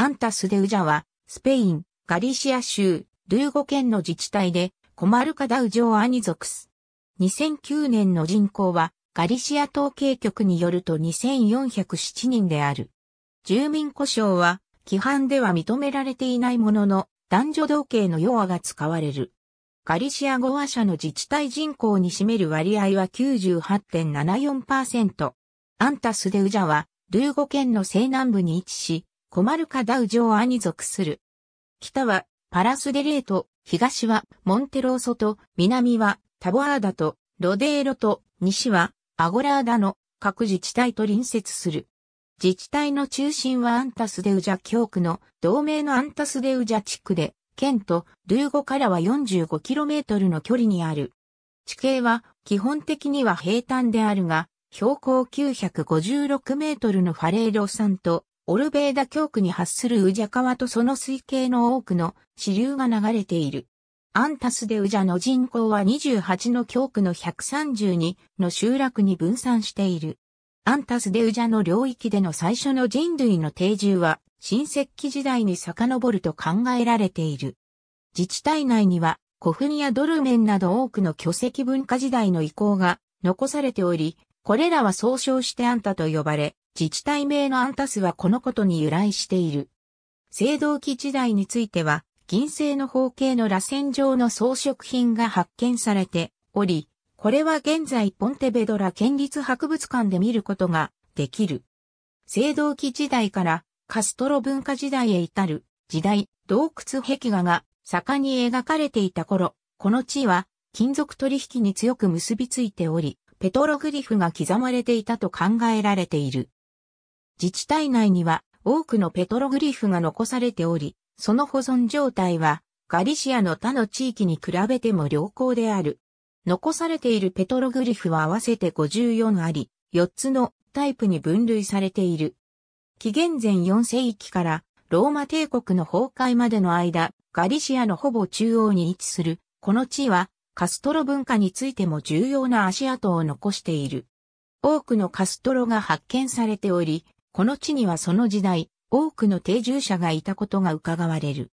アンタスデ・ウジャは、スペイン、ガリシア州、ルーゴ県の自治体で、コマルカダウジョアに属す。2009年の人口は、ガリシア統計局によると2407人である。住民故障は、規範では認められていないものの、男女同型の用話が使われる。ガリシア語話者の自治体人口に占める割合は98.74%。アンタスデ・ウジャは、ルーゴ県の西南部に位置し、コマルカダウジョアに属する。北はパラスデレート、東はモンテローソと、南はタボアーダとロデーロと、西はアゴラーダの各自治体と隣接する。自治体の中心はアンタスデウジャ教区の同盟のアンタスデウジャ地区で、県とルーゴからは 45km の距離にある。地形は基本的には平坦であるが、標高956メートルのファレーロ山とオルベーダ教区に発するウジャ川とその水系の多くの支流が流れている。アンタスでウジャの人口は28の教区の132の集落に分散している。アンタスでウジャの領域での最初の人類の定住は、新石器時代に遡ると考えられている。自治体内には、古墳やドルメンなど多くの巨石文化時代の遺構が残されており、これらは総称してアンタと呼ばれ、自治体名のアンタスはこのことに由来している。青銅器時代については、銀製の方形の螺旋状の装飾品が発見されており、これは現在ポンテベドラ県立博物館で見ることができる。青銅器時代からカストロ文化時代へ至る時代、洞窟壁画が盛んに描かれていた頃、この地は金属取引に強く結びついており、ペトログリフが刻まれていたと考えられている。自治体内には多くのペトログリフが残されており、その保存状態はガリシアの他の地域に比べても良好である。残されているペトログリフは合わせて54あり、4つのタイプに分類されている。紀元前4世紀からローマ帝国の崩壊までの間、ガリシアのほぼ中央に位置する、この地はカストロ文化についても重要な足跡を残している。多くのカストロが発見されており、この地にはその時代、多くの定住者がいたことが伺われる。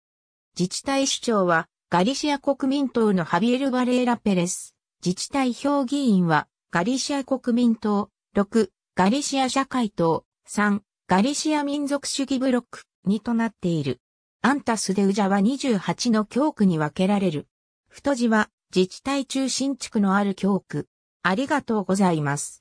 自治体首長は、ガリシア国民党のハビエル・バレーラ・ペレス。自治体評議員は、ガリシア国民党、6、ガリシア社会党、3、ガリシア民族主義ブロック、二となっている。アンタスデウジャは28の教区に分けられる。太字は、自治体中心地区のある教区。ありがとうございます。